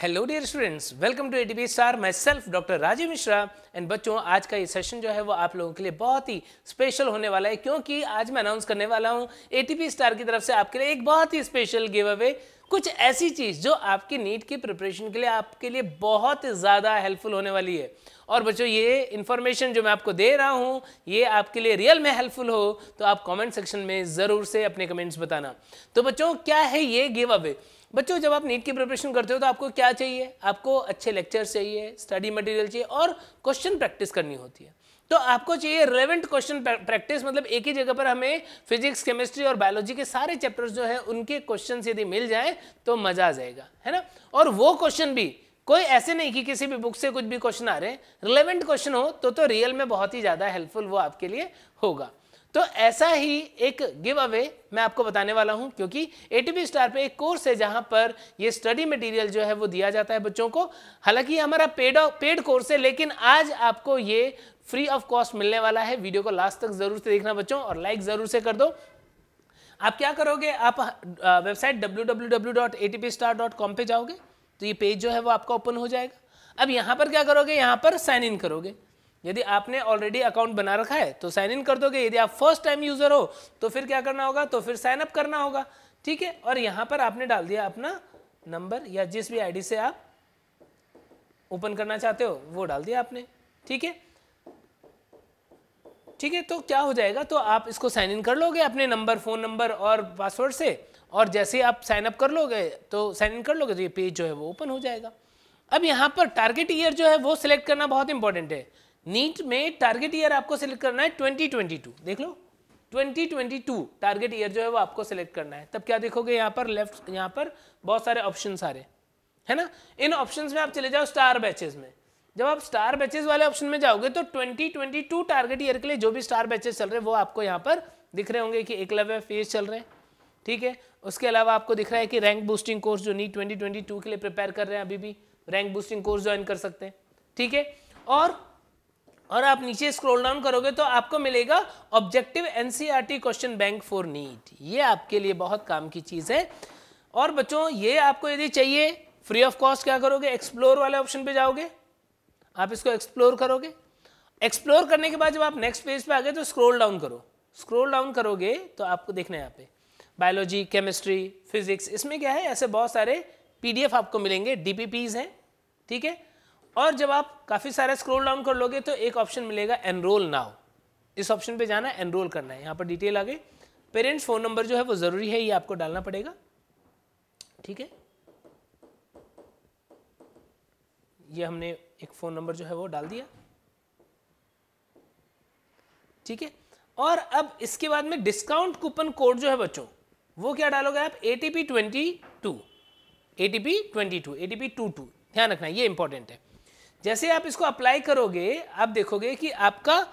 hello dear students welcome to ATP star myself doctor Rajiv Mishra and बच्चों आज का ये सेशन जो है वो आप लोगों के लिए बहुत ही स्पेशल होने वाला है क्योंकि आज मैं अनाउंस करने वाला हूँ एटीपी स्टार की तरफ से आपके लिए एक बहुत ही स्पेशल गिव अवे कुछ ऐसी चीज़ जो आपकी नीट की प्रिपरेशन के लिए आपके लिए बहुत ज़्यादा हेल्पफुल होने वाली है और बच्चों ये इन्फॉर्मेशन जो मैं आपको दे रहा हूँ ये आपके लिए रियल में हेल्पफुल हो तो आप कमेंट सेक्शन में ज़रूर से अपने कमेंट्स बताना तो बच्चों क्या है ये गिव अवे बच्चों जब आप नीट की प्रिपरेशन करते हो तो आपको क्या चाहिए आपको अच्छे लेक्चर्स चाहिए स्टडी मटेरियल चाहिए और क्वेश्चन प्रैक्टिस करनी होती है तो आपको चाहिए रिलेवेंट क्वेश्चन प्रैक्टिस मतलब एक ही जगह पर हमें फिजिक्स केमिस्ट्री और बायोलॉजी के सारे चैप्टर्स जो है उनके क्वेश्चन यदि मिल जाए तो मजा आ जाएगा है ना और वो क्वेश्चन भी कोई ऐसे नहीं कि किसी भी बुक से कुछ भी क्वेश्चन आ रहे हैं रिलेवेंट क्वेश्चन हो तो तो रियल में बहुत ही ज़्यादा हेल्पफुल वो आपके लिए होगा तो ऐसा ही एक गिव अवे मैं आपको बताने वाला हूं क्योंकि एटीपी स्टार पे एक कोर्स है जहां पर ये स्टडी मटेरियल जो है वो दिया जाता है बच्चों को हालांकि ये हमारा पेड पेड कोर्स है लेकिन आज आपको ये फ्री ऑफ कॉस्ट मिलने वाला है वीडियो को लास्ट तक जरूर से देखना बच्चों और लाइक जरूर से कर दो आप क्या करोगे आप वेबसाइट www.atpstar.com पे जाओगे तो ये पेज जो है वो आपका ओपन हो जाएगा अब यहाँ पर क्या करोगे यहाँ पर साइन इन करोगे यदि आपने ऑलरेडी अकाउंट बना रखा है तो साइन इन कर दोगे यदि आप फर्स्ट टाइम यूजर हो तो फिर क्या करना होगा तो फिर साइन अप करना होगा ठीक है और यहाँ पर आपने डाल दिया अपना नंबर या जिस भी आईडी से आप ओपन करना चाहते हो वो डाल दिया आपने ठीक है ठीक है तो क्या हो जाएगा तो आप इसको साइन इन कर लोगे अपने नंबर फ़ोन नंबर और पासवर्ड से और जैसे आप साइन अप कर लोगे तो साइन इन कर लोगे तो ये पेज जो है वो ओपन हो जाएगा अब यहाँ पर टारगेट ईयर जो है वो सिलेक्ट करना बहुत इंपॉर्टेंट है नीट में टारगेट ईयर आपको सिलेक्ट करना है 2022 देख लो 2022 टारगेट ईयर जो है वो आपको सिलेक्ट करना है तब क्या देखोगे यहाँ पर लेफ्ट यहाँ पर बहुत सारे ऑप्शन आ रहे है ना इन ऑप्शन में आप चले जाओ स्टार बैचेज में जब आप स्टार बैचेज वाले ऑप्शन में जाओगे तो 2022 टारगेट ईयर के लिए जो भी स्टार बैचेज चल रहे हैं वो आपको यहाँ पर दिख रहे होंगे कि एकलव्य फेज चल रहे हैं ठीक है उसके अलावा आपको दिख रहा है कि रैंक बूस्टिंग कोर्स जो नीट 2022 के लिए प्रिपेयर कर रहे हैं अभी भी रैंक बूस्टिंग कोर्स ज्वाइन कर सकते हैं ठीक है और और आप नीचे स्क्रॉल डाउन करोगे तो आपको मिलेगा objective NCERT question bank for NEET ये आपके लिए बहुत काम की चीज़ है और बच्चों ये आपको यदि चाहिए फ्री ऑफ कॉस्ट क्या करोगे एक्सप्लोर वाले ऑप्शन पे जाओगे आप इसको एक्सप्लोर करोगे एक्सप्लोर करने के बाद जब आप नेक्स्ट पेज पे आ गए तो स्क्रोल डाउन करो स्क्रोल डाउन करोगे तो आपको देखना है यहाँ पे बायोलॉजी केमिस्ट्री फिजिक्स इसमें क्या है ऐसे बहुत सारे पीडीएफ आपको मिलेंगे डीपीपीज हैं ठीक है और जब आप काफ़ी सारा स्क्रोल डाउन कर लोगे तो एक ऑप्शन मिलेगा एनरोल नाउ इस ऑप्शन पे जाना है एनरोल करना है यहाँ पर डिटेल आ गई पेरेंट्स फ़ोन नंबर जो है वो ज़रूरी है ये आपको डालना पड़ेगा ठीक है ये हमने एक फ़ोन नंबर जो है वो डाल दिया ठीक है और अब इसके बाद में डिस्काउंट कूपन कोड जो है बच्चों वो क्या डालोगे आप A T P twenty two A T P twenty two A T P two two ध्यान रखना ये इंपॉर्टेंट है जैसे आप इसको अप्लाई करोगे आप देखोगे कि आपका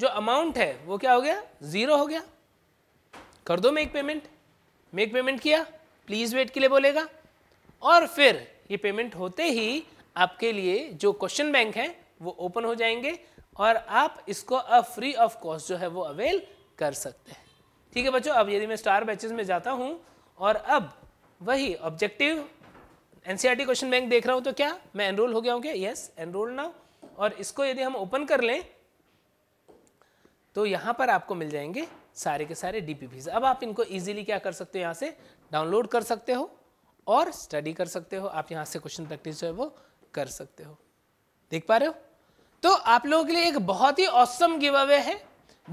जो अमाउंट है वो क्या हो गया ज़ीरो हो गया कर दो मेक पेमेंट मेक पेमेंट किया प्लीज़ वेट के लिए बोलेगा और फिर ये पेमेंट होते ही आपके लिए जो क्वेश्चन बैंक है वो ओपन हो जाएंगे और आप इसको अब फ्री ऑफ कॉस्ट जो है वो अवेल कर सकते हैं ठीक है बच्चों अब यदि मैं स्टार बैचेस में जाता हूँ और अब वही ऑब्जेक्टिव एनसीईआरटी क्वेश्चन बैंक देख रहा हूं तो क्या मैं एनरोल हो गया हूं क्या यस एनरोल नाउ और इसको यदि हम ओपन कर लें तो यहां पर आपको मिल जाएंगे सारे के सारे डीपीपीज अब आप इनको इजीली क्या कर सकते हो यहाँ से डाउनलोड कर सकते हो और स्टडी कर सकते हो आप यहाँ से क्वेश्चन प्रैक्टिस जो है वो कर सकते हो देख पा रहे हो तो आप लोगों के लिए एक बहुत ही औसम गिव अवे है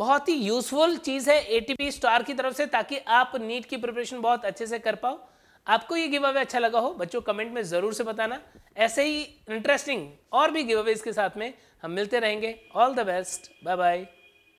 बहुत ही यूजफुल चीज़ है एटीपी स्टार की तरफ से ताकि आप नीट की प्रिपरेशन बहुत अच्छे से कर पाओ आपको ये गिव अवे अच्छा लगा हो बच्चों कमेंट में ज़रूर से बताना ऐसे ही इंटरेस्टिंग और भी गिव अवेज के साथ में हम मिलते रहेंगे all the best bye bye